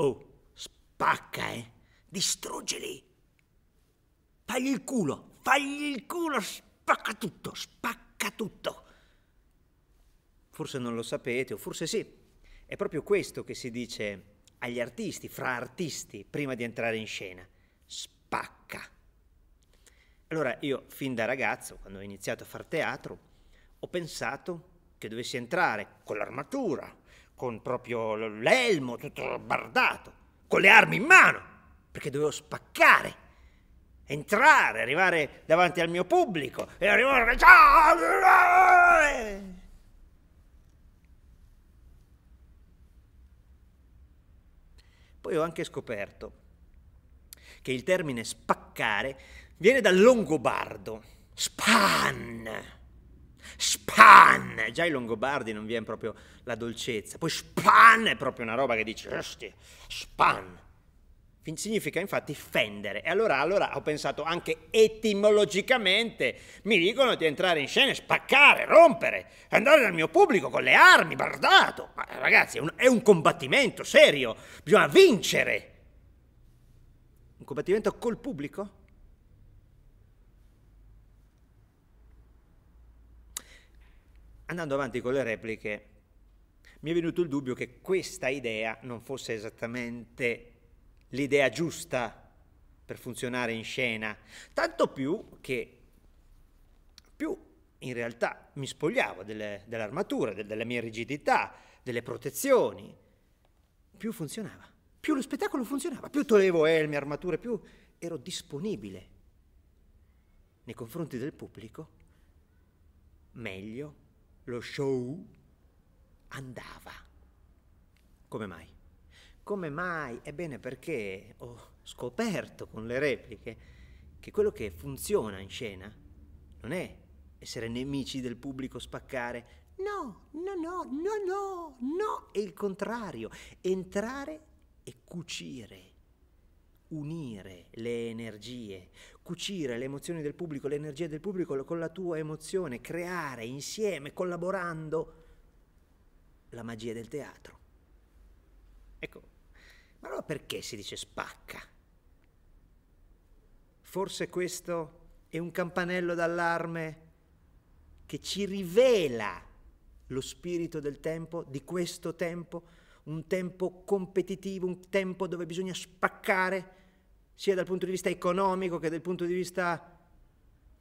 Oh, spacca, eh! Distruggili! Fagli il culo! fagli il culo! Spacca tutto! Spacca tutto! Forse non lo sapete, o forse sì. È proprio questo che si dice agli artisti, fra artisti, prima di entrare in scena. Spacca! Allora io, fin da ragazzo, quando ho iniziato a far teatro, ho pensato che dovessi entrare con l'armatura, con proprio l'elmo tutto bardato, con le armi in mano, perché dovevo spaccare, entrare, arrivare davanti al mio pubblico e arrivare... Poi ho anche scoperto che il termine spaccare viene dal longobardo, span, Span! Già i Longobardi non viene proprio la dolcezza. Poi span è proprio una roba che dici, Osti, span. Significa infatti fendere. E allora, allora ho pensato anche etimologicamente, mi dicono di entrare in scena, spaccare, rompere, andare dal mio pubblico con le armi, bardato. Ma ragazzi, è un, è un combattimento serio, bisogna vincere. Un combattimento col pubblico? andando avanti con le repliche, mi è venuto il dubbio che questa idea non fosse esattamente l'idea giusta per funzionare in scena, tanto più che più in realtà mi spogliavo delle, dell'armatura, del, della mia rigidità, delle protezioni, più funzionava, più lo spettacolo funzionava, più toglievo elmi, armature, più ero disponibile nei confronti del pubblico, meglio lo show andava. Come mai? Come mai? Ebbene perché ho scoperto con le repliche che quello che funziona in scena non è essere nemici del pubblico, spaccare. No, no, no, no, no, no, è il contrario. Entrare e cucire unire le energie, cucire le emozioni del pubblico, le energie del pubblico con la tua emozione, creare insieme, collaborando la magia del teatro. Ecco, ma allora perché si dice spacca? Forse questo è un campanello d'allarme che ci rivela lo spirito del tempo, di questo tempo, un tempo competitivo, un tempo dove bisogna spaccare sia dal punto di vista economico che dal punto di vista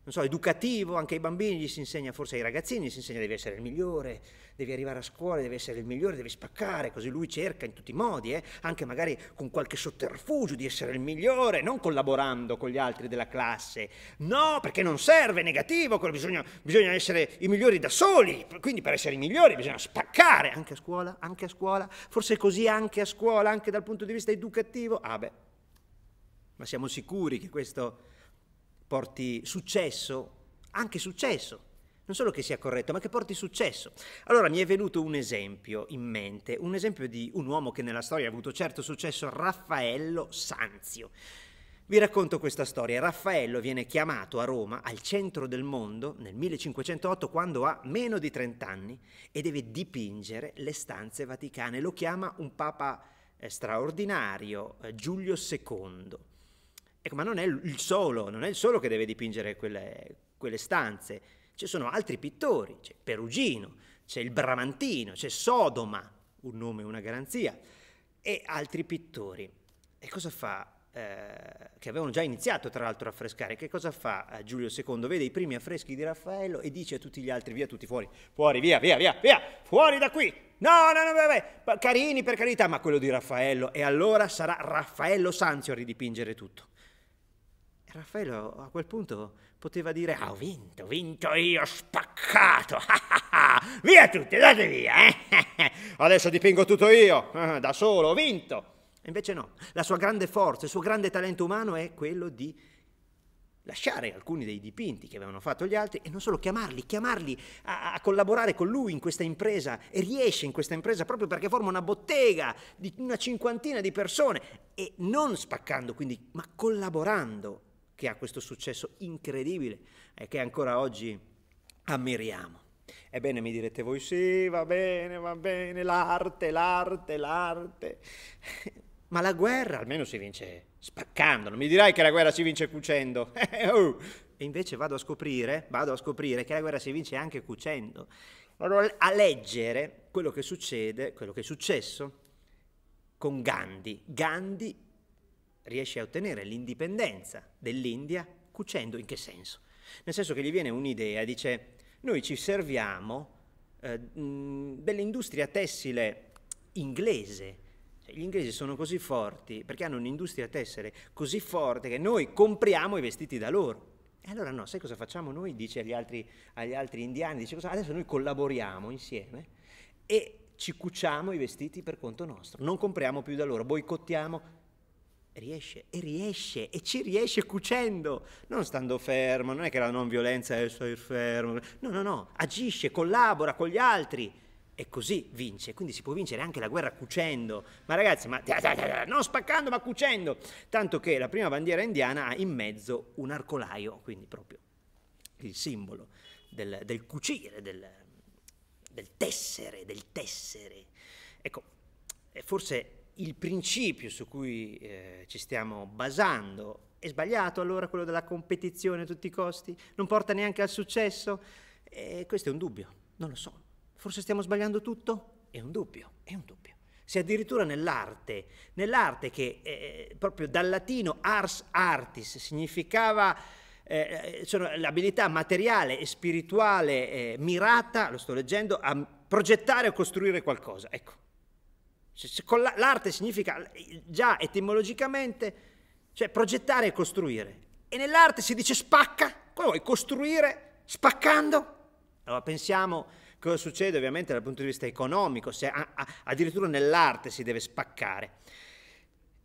non so, educativo, anche ai bambini gli si insegna, forse ai ragazzini gli si insegna devi essere il migliore, devi arrivare a scuola, devi essere il migliore, devi spaccare, così lui cerca in tutti i modi, eh? anche magari con qualche sotterfugio di essere il migliore, non collaborando con gli altri della classe. No, perché non serve, è negativo, bisogna, bisogna essere i migliori da soli, quindi per essere i migliori bisogna spaccare, anche a scuola, anche a scuola, forse così anche a scuola, anche dal punto di vista educativo. Ah beh, ma siamo sicuri che questo porti successo, anche successo, non solo che sia corretto, ma che porti successo. Allora mi è venuto un esempio in mente, un esempio di un uomo che nella storia ha avuto certo successo, Raffaello Sanzio. Vi racconto questa storia. Raffaello viene chiamato a Roma, al centro del mondo, nel 1508, quando ha meno di 30 anni e deve dipingere le stanze vaticane. Lo chiama un papa eh, straordinario, eh, Giulio II. Ecco, ma non è il solo, non è il solo che deve dipingere quelle, quelle stanze, ci sono altri pittori, c'è Perugino, c'è il Bramantino, c'è Sodoma, un nome, una garanzia, e altri pittori. E cosa fa? Eh, che avevano già iniziato tra l'altro a frescare, che cosa fa eh, Giulio II? Vede i primi affreschi di Raffaello e dice a tutti gli altri, via tutti fuori, fuori, via, via, via, via, fuori da qui, No, no, no, vabbè, carini per carità, ma quello di Raffaello. E allora sarà Raffaello Sanzio a ridipingere tutto. Raffaello a quel punto poteva dire, ah, ho vinto, ho vinto io, spaccato, ah, ah, ah, via tutti, date via, eh, eh, eh? adesso dipingo tutto io, da solo, ho vinto. invece no, la sua grande forza, il suo grande talento umano è quello di lasciare alcuni dei dipinti che avevano fatto gli altri e non solo chiamarli, chiamarli a, a collaborare con lui in questa impresa e riesce in questa impresa proprio perché forma una bottega di una cinquantina di persone e non spaccando quindi, ma collaborando che ha questo successo incredibile e che ancora oggi ammiriamo. Ebbene, mi direte voi, sì, va bene, va bene, l'arte, l'arte, l'arte. Ma la guerra almeno si vince spaccando, non mi dirai che la guerra si vince cucendo. Eh, oh. e invece vado a scoprire, vado a scoprire che la guerra si vince anche cucendo. Vado a leggere quello che succede, quello che è successo con Gandhi. Gandhi riesce a ottenere l'indipendenza dell'India cucendo in che senso? Nel senso che gli viene un'idea, dice noi ci serviamo eh, dell'industria tessile inglese, cioè, gli inglesi sono così forti perché hanno un'industria tessile così forte che noi compriamo i vestiti da loro. E allora no, sai cosa facciamo noi? Dice agli altri, agli altri indiani, dice cosa? adesso noi collaboriamo insieme e ci cuciamo i vestiti per conto nostro, non compriamo più da loro, boicottiamo riesce e riesce e ci riesce cucendo, non stando fermo, non è che la non violenza è stare fermo, no, no, no, agisce, collabora con gli altri e così vince, quindi si può vincere anche la guerra cucendo, ma ragazzi, ma, non spaccando ma cucendo, tanto che la prima bandiera indiana ha in mezzo un arcolaio, quindi proprio il simbolo del, del cucire, del, del tessere, del tessere. Ecco, forse il principio su cui eh, ci stiamo basando è sbagliato allora quello della competizione a tutti i costi? Non porta neanche al successo? Eh, questo è un dubbio, non lo so. Forse stiamo sbagliando tutto? È un dubbio, è un dubbio. Se addirittura nell'arte, nell'arte che eh, eh proprio dal latino ars artis significava eh, eh l'abilità materiale e spirituale eh, mirata, lo sto leggendo, a progettare o costruire qualcosa. Ecco, L'arte significa già etimologicamente cioè progettare e costruire. E nell'arte si dice spacca, poi vuoi costruire spaccando? Allora pensiamo cosa succede ovviamente dal punto di vista economico, se a, a, addirittura nell'arte si deve spaccare.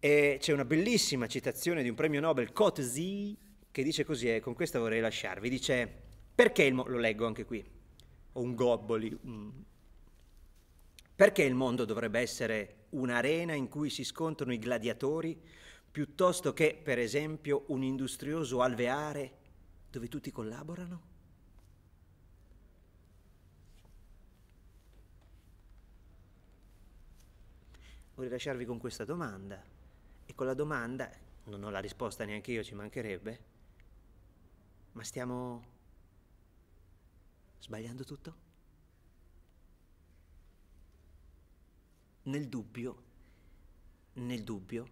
E c'è una bellissima citazione di un premio Nobel, Coetzee, che dice così, e con questa vorrei lasciarvi, dice perché il mo- lo leggo anche qui, ho un gobboli, un perché il mondo dovrebbe essere un'arena in cui si scontrano i gladiatori piuttosto che, per esempio, un industrioso alveare dove tutti collaborano? Vorrei lasciarvi con questa domanda e con la domanda, non ho la risposta neanche io, ci mancherebbe, ma stiamo sbagliando tutto? nel dubbio, nel dubbio,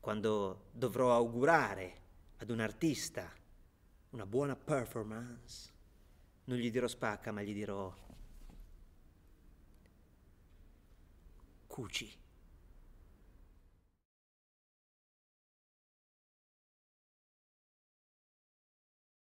quando dovrò augurare ad un artista una buona performance, non gli dirò spacca, ma gli dirò cuci.